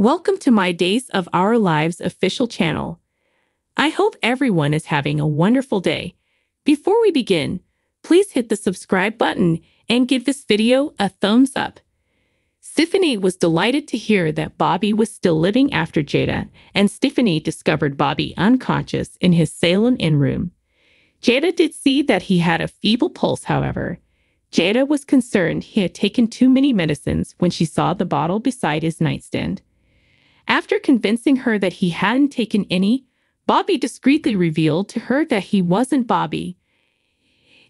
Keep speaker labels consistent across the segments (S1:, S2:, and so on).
S1: Welcome to my Days of Our Lives official channel. I hope everyone is having a wonderful day. Before we begin, please hit the subscribe button and give this video a thumbs up. Stephanie was delighted to hear that Bobby was still living after Jada, and Stephanie discovered Bobby unconscious in his Salem Inn room. Jada did see that he had a feeble pulse, however. Jada was concerned he had taken too many medicines when she saw the bottle beside his nightstand. After convincing her that he hadn't taken any, Bobby discreetly revealed to her that he wasn't Bobby.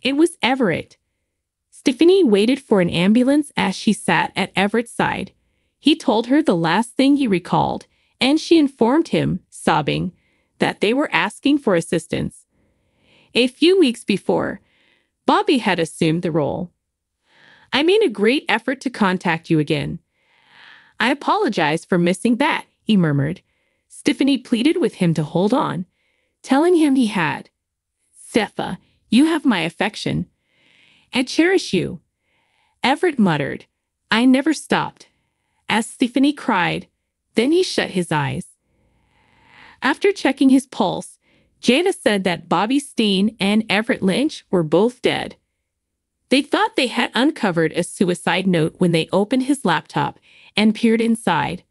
S1: It was Everett. Stephanie waited for an ambulance as she sat at Everett's side. He told her the last thing he recalled, and she informed him, sobbing, that they were asking for assistance. A few weeks before, Bobby had assumed the role. I made a great effort to contact you again. I apologize for missing that he murmured. Stephanie pleaded with him to hold on, telling him he had. Zepha, you have my affection. I cherish you. Everett muttered. I never stopped. As Stephanie cried, then he shut his eyes. After checking his pulse, Jada said that Bobby Steen and Everett Lynch were both dead. They thought they had uncovered a suicide note when they opened his laptop and peered inside.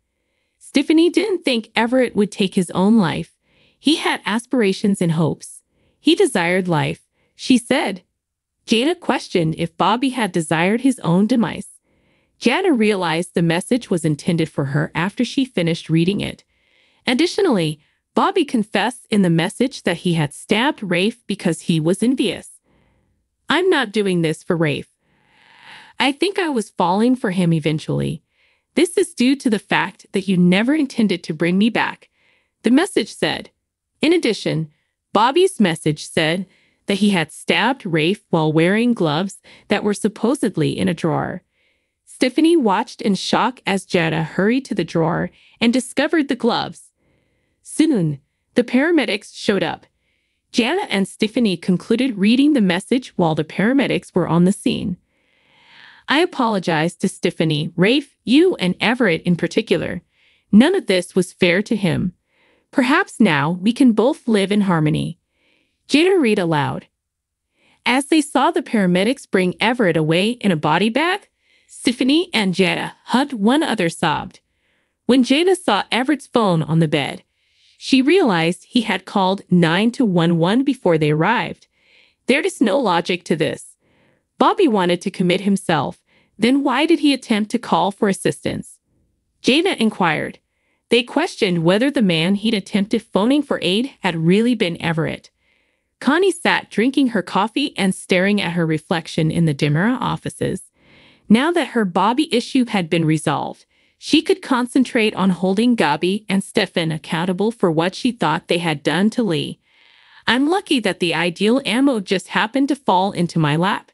S1: Stephanie didn't think Everett would take his own life. He had aspirations and hopes. He desired life, she said. Jada questioned if Bobby had desired his own demise. Jada realized the message was intended for her after she finished reading it. Additionally, Bobby confessed in the message that he had stabbed Rafe because he was envious. I'm not doing this for Rafe. I think I was falling for him eventually. This is due to the fact that you never intended to bring me back. The message said, in addition, Bobby's message said that he had stabbed Rafe while wearing gloves that were supposedly in a drawer. Stephanie watched in shock as Jada hurried to the drawer and discovered the gloves. Soon, the paramedics showed up. Jana and Stephanie concluded reading the message while the paramedics were on the scene. I apologize to Stephanie, Rafe, you, and Everett in particular. None of this was fair to him. Perhaps now we can both live in harmony. Jada read aloud. As they saw the paramedics bring Everett away in a body bag, Stephanie and Jada hugged one another, sobbed. When Jada saw Everett's phone on the bed, she realized he had called 9 to 1 1 before they arrived. There is no logic to this. Bobby wanted to commit himself. Then why did he attempt to call for assistance? Jada inquired. They questioned whether the man he'd attempted phoning for aid had really been Everett. Connie sat drinking her coffee and staring at her reflection in the Demura offices. Now that her Bobby issue had been resolved, she could concentrate on holding Gabi and Stefan accountable for what she thought they had done to Lee. I'm lucky that the ideal ammo just happened to fall into my lap,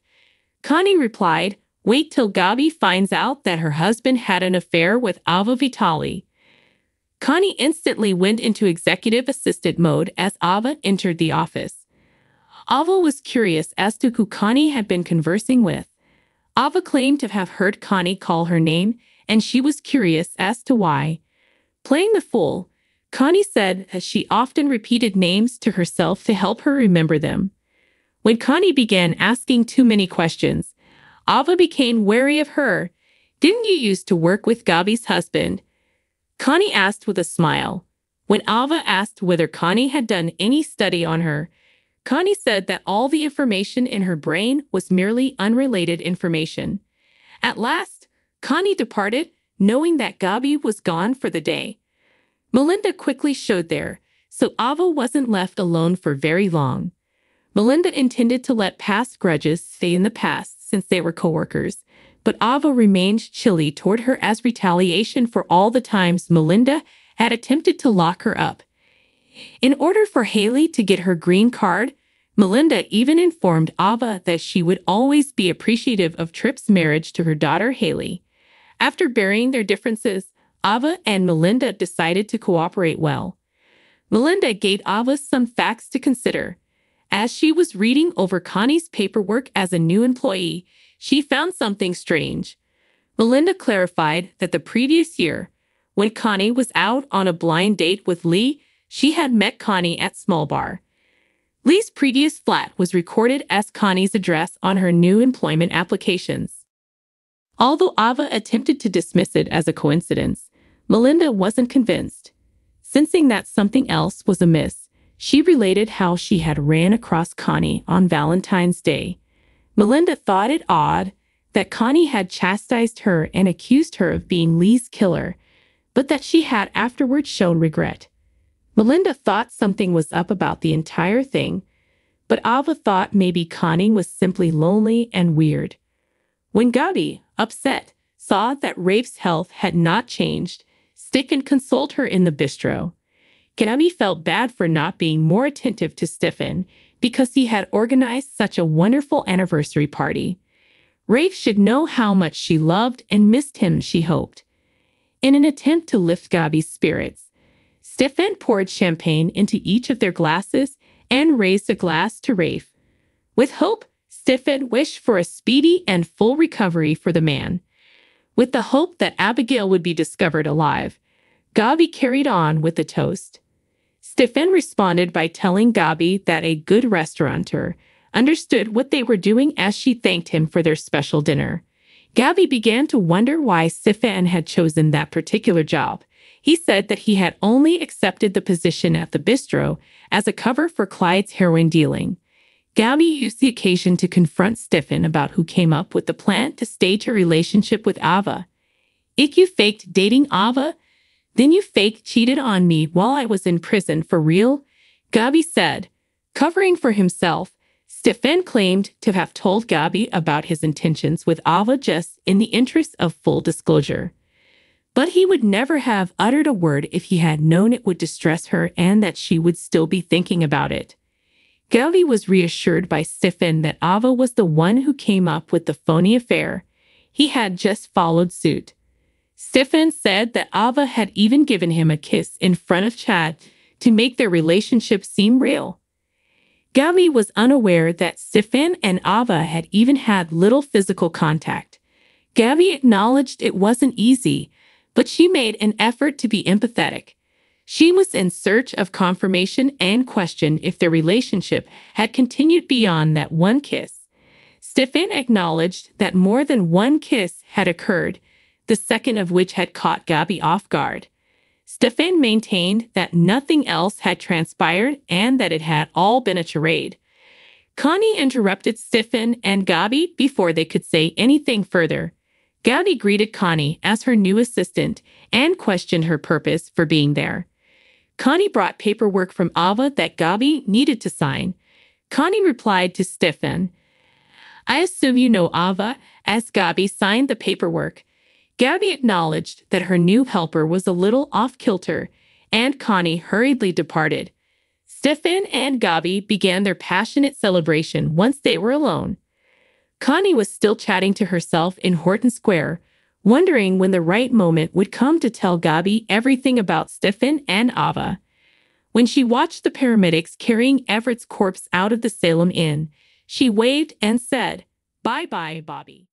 S1: Connie replied, Wait till Gabi finds out that her husband had an affair with Ava Vitali. Connie instantly went into executive assistant mode as Ava entered the office. Ava was curious as to who Connie had been conversing with. Ava claimed to have heard Connie call her name, and she was curious as to why. Playing the fool, Connie said that she often repeated names to herself to help her remember them. When Connie began asking too many questions, Ava became wary of her. Didn't you used to work with Gabi's husband? Connie asked with a smile. When Ava asked whether Connie had done any study on her, Connie said that all the information in her brain was merely unrelated information. At last, Connie departed, knowing that Gabi was gone for the day. Melinda quickly showed there, so Ava wasn't left alone for very long. Melinda intended to let past grudges stay in the past since they were coworkers, but Ava remained chilly toward her as retaliation for all the times Melinda had attempted to lock her up. In order for Haley to get her green card, Melinda even informed Ava that she would always be appreciative of Tripp's marriage to her daughter Haley. After burying their differences, Ava and Melinda decided to cooperate well. Melinda gave Ava some facts to consider as she was reading over Connie's paperwork as a new employee, she found something strange. Melinda clarified that the previous year, when Connie was out on a blind date with Lee, she had met Connie at Small Bar. Lee's previous flat was recorded as Connie's address on her new employment applications. Although Ava attempted to dismiss it as a coincidence, Melinda wasn't convinced, sensing that something else was amiss. She related how she had ran across Connie on Valentine's Day. Melinda thought it odd that Connie had chastised her and accused her of being Lee's killer, but that she had afterward shown regret. Melinda thought something was up about the entire thing, but Ava thought maybe Connie was simply lonely and weird. When Gaudi, upset, saw that Rafe's health had not changed, Stick and consoled her in the bistro. Kanani felt bad for not being more attentive to Stiffen because he had organized such a wonderful anniversary party. Rafe should know how much she loved and missed him, she hoped. In an attempt to lift Gabi's spirits, Stiffen poured champagne into each of their glasses and raised a glass to Rafe. With hope, Stiffen wished for a speedy and full recovery for the man. With the hope that Abigail would be discovered alive, Gabi carried on with the toast. Stefan responded by telling Gabi that a good restaurateur understood what they were doing as she thanked him for their special dinner. Gabi began to wonder why Stefan had chosen that particular job. He said that he had only accepted the position at the bistro as a cover for Clyde's heroin dealing. Gabi used the occasion to confront Stefan about who came up with the plan to stage a relationship with Ava. Ikyu faked dating Ava then you fake cheated on me while I was in prison for real? Gabi said. Covering for himself, Stefan claimed to have told Gabi about his intentions with Ava just in the interest of full disclosure. But he would never have uttered a word if he had known it would distress her and that she would still be thinking about it. Gabi was reassured by Stefan that Ava was the one who came up with the phony affair. He had just followed suit. Stefan said that Ava had even given him a kiss in front of Chad to make their relationship seem real. Gabby was unaware that Stefan and Ava had even had little physical contact. Gabby acknowledged it wasn't easy, but she made an effort to be empathetic. She was in search of confirmation and questioned if their relationship had continued beyond that one kiss. Stefan acknowledged that more than one kiss had occurred, the second of which had caught Gabi off guard. Stefan maintained that nothing else had transpired and that it had all been a charade. Connie interrupted Stefan and Gabi before they could say anything further. Gabi greeted Connie as her new assistant and questioned her purpose for being there. Connie brought paperwork from Ava that Gabi needed to sign. Connie replied to Stefan, I assume you know Ava, as Gabi signed the paperwork. Gabby acknowledged that her new helper was a little off kilter, and Connie hurriedly departed. Stefan and Gabi began their passionate celebration once they were alone. Connie was still chatting to herself in Horton Square, wondering when the right moment would come to tell Gabi everything about Stefan and Ava. When she watched the paramedics carrying Everett's corpse out of the Salem Inn, she waved and said, Bye bye, Bobby.